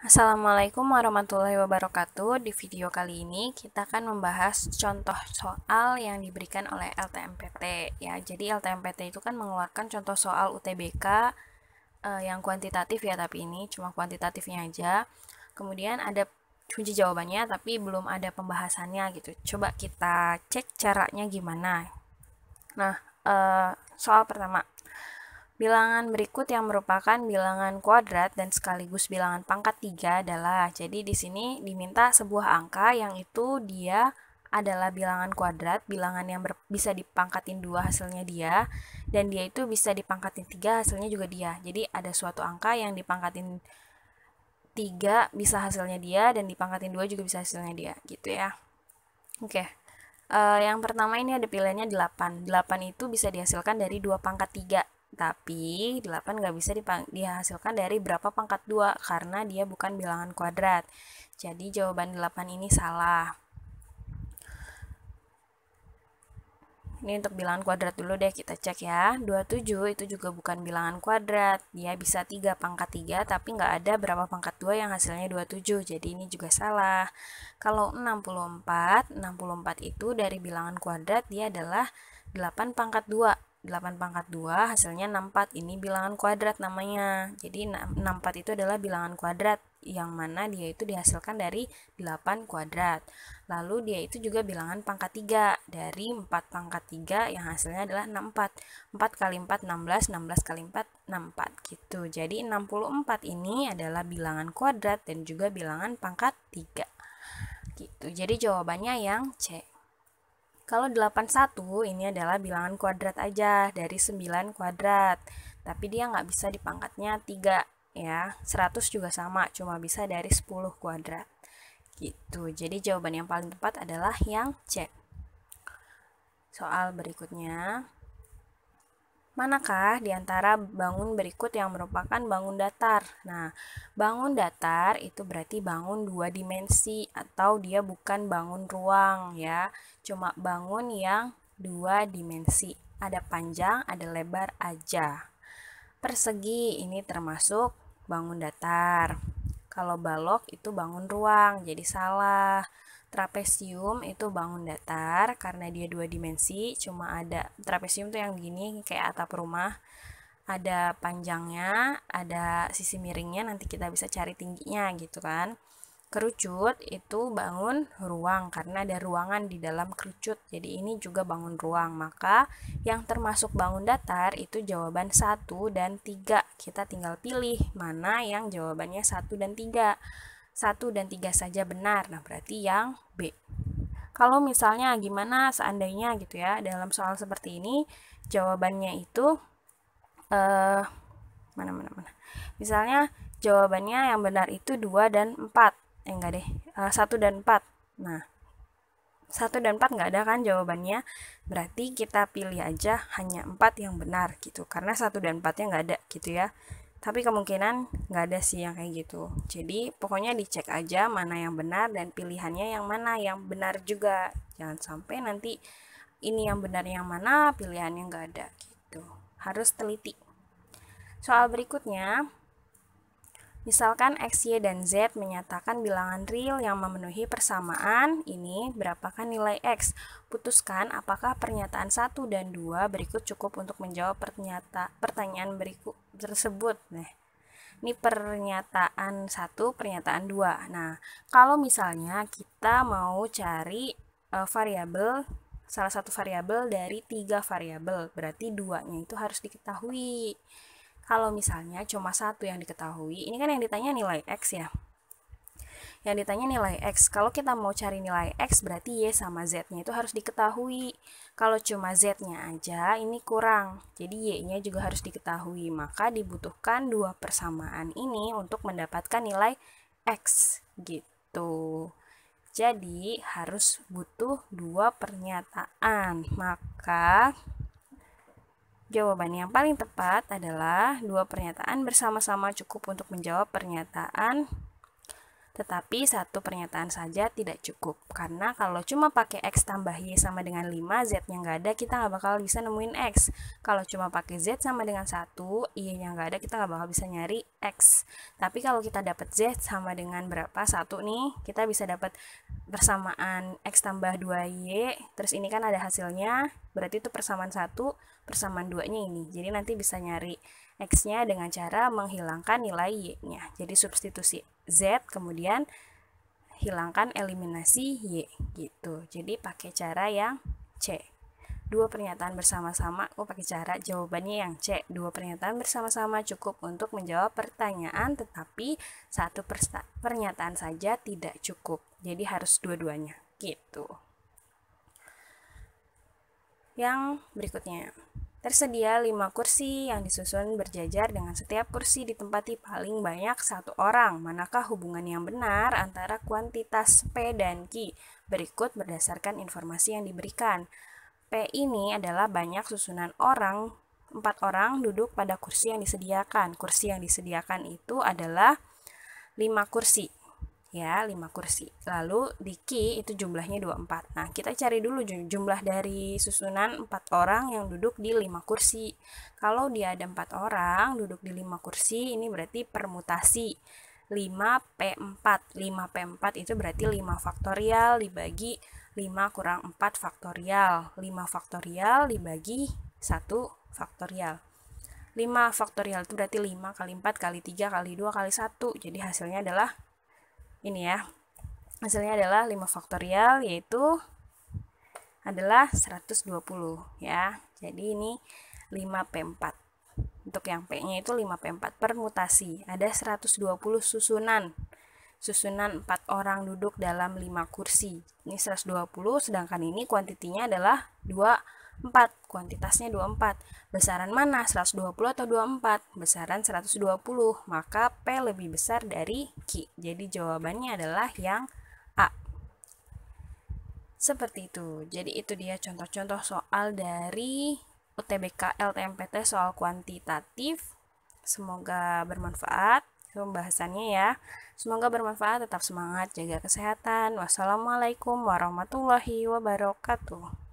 Assalamualaikum warahmatullahi wabarakatuh. Di video kali ini kita akan membahas contoh soal yang diberikan oleh LTMPT. Ya, jadi LTMPT itu kan mengeluarkan contoh soal UTBK eh, yang kuantitatif ya, tapi ini cuma kuantitatifnya aja. Kemudian ada kunci jawabannya tapi belum ada pembahasannya gitu. Coba kita cek caranya gimana. Nah, eh, soal pertama. Bilangan berikut yang merupakan bilangan kuadrat dan sekaligus bilangan pangkat 3 adalah jadi di sini diminta sebuah angka yang itu dia adalah bilangan kuadrat, bilangan yang ber, bisa dipangkatin dua hasilnya dia dan dia itu bisa dipangkatin tiga hasilnya juga dia. Jadi ada suatu angka yang dipangkatin tiga bisa hasilnya dia dan dipangkatin dua juga bisa hasilnya dia gitu ya. Oke. Okay. Uh, eh, yang pertama ini ada pilihannya 8. 8 itu bisa dihasilkan dari 2 pangkat 3 tapi 8 nggak bisa dihasilkan dari berapa pangkat 2 karena dia bukan bilangan kuadrat. Jadi jawaban 8 ini salah. Ini untuk bilangan kuadrat dulu deh kita cek ya. 27 itu juga bukan bilangan kuadrat. Dia bisa 3 pangkat 3 tapi nggak ada berapa pangkat 2 yang hasilnya 27. Jadi ini juga salah. Kalau 64, 64 itu dari bilangan kuadrat dia adalah 8 pangkat 2 8 pangkat 2 hasilnya 64 ini bilangan kuadrat namanya jadi 64 itu adalah bilangan kuadrat yang mana dia itu dihasilkan dari 8 kuadrat lalu dia itu juga bilangan pangkat 3 dari 4 pangkat 3 yang hasilnya adalah 64 4 kali 4 16 16 kali 4 64 gitu jadi 64 ini adalah bilangan kuadrat dan juga bilangan pangkat 3 gitu jadi jawabannya yang C kalau 81 ini adalah bilangan kuadrat aja dari 9 kuadrat. Tapi dia nggak bisa dipangkatnya 3 ya. 100 juga sama, cuma bisa dari 10 kuadrat. Gitu. Jadi jawaban yang paling tepat adalah yang C. Soal berikutnya, Manakah di antara bangun berikut yang merupakan bangun datar? Nah, bangun datar itu berarti bangun dua dimensi atau dia bukan bangun ruang ya. Cuma bangun yang dua dimensi. Ada panjang, ada lebar aja. Persegi ini termasuk bangun datar. Kalau balok itu bangun ruang, jadi salah. Trapesium itu bangun datar karena dia dua dimensi, cuma ada trapesium tuh yang gini kayak atap rumah. Ada panjangnya, ada sisi miringnya, nanti kita bisa cari tingginya gitu kan kerucut itu bangun ruang karena ada ruangan di dalam kerucut. Jadi ini juga bangun ruang. Maka yang termasuk bangun datar itu jawaban 1 dan 3. Kita tinggal pilih mana yang jawabannya 1 dan 3. 1 dan 3 saja benar. Nah, berarti yang B. Kalau misalnya gimana seandainya gitu ya dalam soal seperti ini jawabannya itu eh mana mana mana. Misalnya jawabannya yang benar itu 2 dan 4 eh enggak deh uh, dan empat, nah satu dan empat nggak ada kan jawabannya berarti kita pilih aja hanya empat yang benar gitu karena satu dan 4 nya nggak ada gitu ya tapi kemungkinan nggak ada sih yang kayak gitu jadi pokoknya dicek aja mana yang benar dan pilihannya yang mana yang benar juga jangan sampai nanti ini yang benar yang mana pilihannya nggak ada gitu harus teliti soal berikutnya Misalkan X, Y, dan Z menyatakan bilangan real yang memenuhi persamaan, ini berapakah nilai X? Putuskan apakah pernyataan 1 dan 2 berikut cukup untuk menjawab pertanyaan berikut tersebut. Nah, ini pernyataan 1, pernyataan 2. Nah, kalau misalnya kita mau cari uh, variabel salah satu variabel dari tiga variabel, berarti duanya itu harus diketahui. Kalau misalnya cuma satu yang diketahui, ini kan yang ditanya nilai X ya. Yang ditanya nilai X, kalau kita mau cari nilai X berarti Y sama Z-nya itu harus diketahui. Kalau cuma Z-nya aja, ini kurang. Jadi Y-nya juga harus diketahui. Maka dibutuhkan dua persamaan ini untuk mendapatkan nilai X gitu. Jadi harus butuh dua pernyataan. Maka Jawaban yang paling tepat adalah dua pernyataan bersama-sama cukup untuk menjawab pernyataan tetapi satu pernyataan saja tidak cukup, karena kalau cuma pakai X tambah Y sama dengan 5, Z-nya nggak ada, kita nggak bakal bisa nemuin X. Kalau cuma pakai Z sama dengan 1, Y-nya nggak ada, kita nggak bakal bisa nyari X. Tapi kalau kita dapat Z sama dengan berapa? satu nih, kita bisa dapat persamaan X tambah 2Y, terus ini kan ada hasilnya, berarti itu persamaan satu persamaan 2-nya ini. Jadi nanti bisa nyari X-nya dengan cara menghilangkan nilai Y-nya. Jadi substitusi Z kemudian hilangkan eliminasi Y gitu. Jadi pakai cara yang C. Dua pernyataan bersama-sama, aku oh, pakai cara jawabannya yang C. Dua pernyataan bersama-sama cukup untuk menjawab pertanyaan, tetapi satu pernyataan saja tidak cukup. Jadi harus dua-duanya gitu. Yang berikutnya, Tersedia lima kursi yang disusun berjajar dengan setiap kursi ditempati paling banyak satu orang. Manakah hubungan yang benar antara kuantitas P dan Q? Berikut berdasarkan informasi yang diberikan. P ini adalah banyak susunan orang, empat orang duduk pada kursi yang disediakan. Kursi yang disediakan itu adalah lima kursi ya 5 kursi lalu di Q itu jumlahnya 24 nah kita cari dulu jumlah dari susunan 4 orang yang duduk di 5 kursi kalau dia ada 4 orang duduk di 5 kursi ini berarti permutasi 5P4 5P4 itu berarti 5 faktorial dibagi 5 kurang 4 faktorial 5 faktorial dibagi 1 faktorial 5 faktorial itu berarti 5 kali 4 kali 3 kali 2 kali 1 jadi hasilnya adalah ini ya hasilnya adalah 5 faktorial yaitu adalah 120 ya jadi ini 5P4 untuk yang P-nya itu 5P4 permutasi ada 120 susunan susunan 4 orang duduk dalam 5 kursi ini 120 sedangkan ini kuantitinya adalah 2 4. Kuantitasnya 24. Besaran mana? 120 atau 24? Besaran 120, maka P lebih besar dari Q. Jadi jawabannya adalah yang A. Seperti itu. Jadi itu dia contoh-contoh soal dari UTBK LTMPT soal kuantitatif. Semoga bermanfaat pembahasannya ya. Semoga bermanfaat, tetap semangat, jaga kesehatan. Wassalamualaikum warahmatullahi wabarakatuh.